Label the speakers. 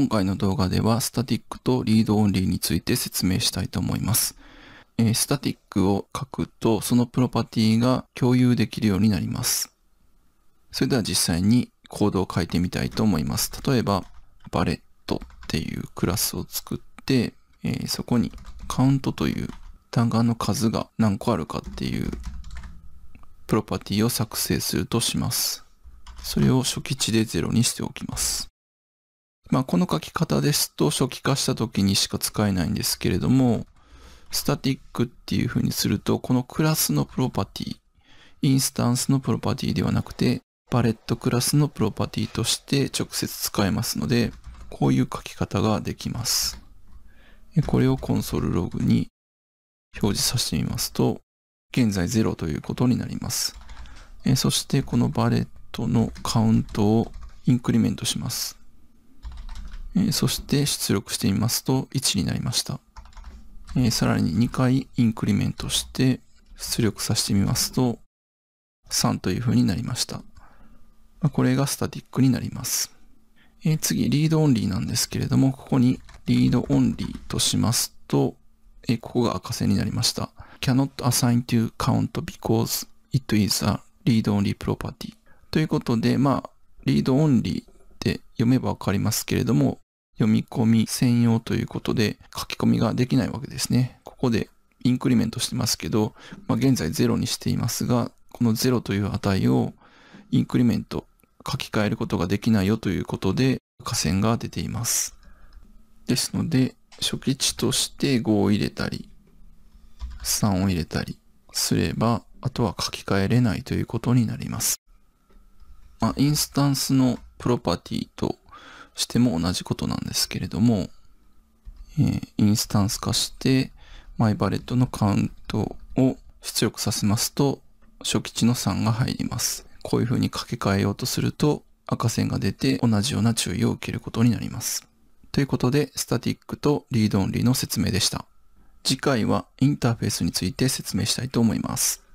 Speaker 1: 今回の動画ではスタティックとリードオンリーについて説明したいと思います。えスタティックを書くとそのプロパティが共有できるようになります。それでは実際にコードを書いてみたいと思います。例えば、バレットっていうクラスを作って、えー、そこにカウントという単眼の数が何個あるかっていうプロパティを作成するとします。それを初期値で0にしておきます。まあ、この書き方ですと初期化した時にしか使えないんですけれども、スタティックっていう風にすると、このクラスのプロパティ、インスタンスのプロパティではなくて、バレットクラスのプロパティとして直接使えますので、こういう書き方ができます。これをコンソールログに表示させてみますと、現在0ということになります。そしてこのバレットのカウントをインクリメントします。えそして出力してみますと1になりました。えさらに2回インクリメントして出力させてみますと3という風になりました。まこれがスタティックになります。え次、リードオンリーなんですけれども、ここにリードオンリーとしますと、えここが赤線になりました。cannot assign to count because it is a read only property ということで、まあ、リードオンリーって読めばわかりますけれども、読み込み専用ということで書き込みができないわけですね。ここでインクリメントしてますけど、まあ、現在0にしていますが、この0という値をインクリメント書き換えることができないよということで、下線が出ています。ですので、初期値として5を入れたり、3を入れたりすれば、あとは書き換えれないということになります。まあ、インスタンスのプロパティとしても同じことなんですけれども、えー、インスタンス化して、マイバレットのカウントを出力させますと、初期値の3が入ります。こういう風に書き換えようとすると、赤線が出て同じような注意を受けることになります。ということで、スタティックとリードオンリーの説明でした。次回はインターフェースについて説明したいと思います。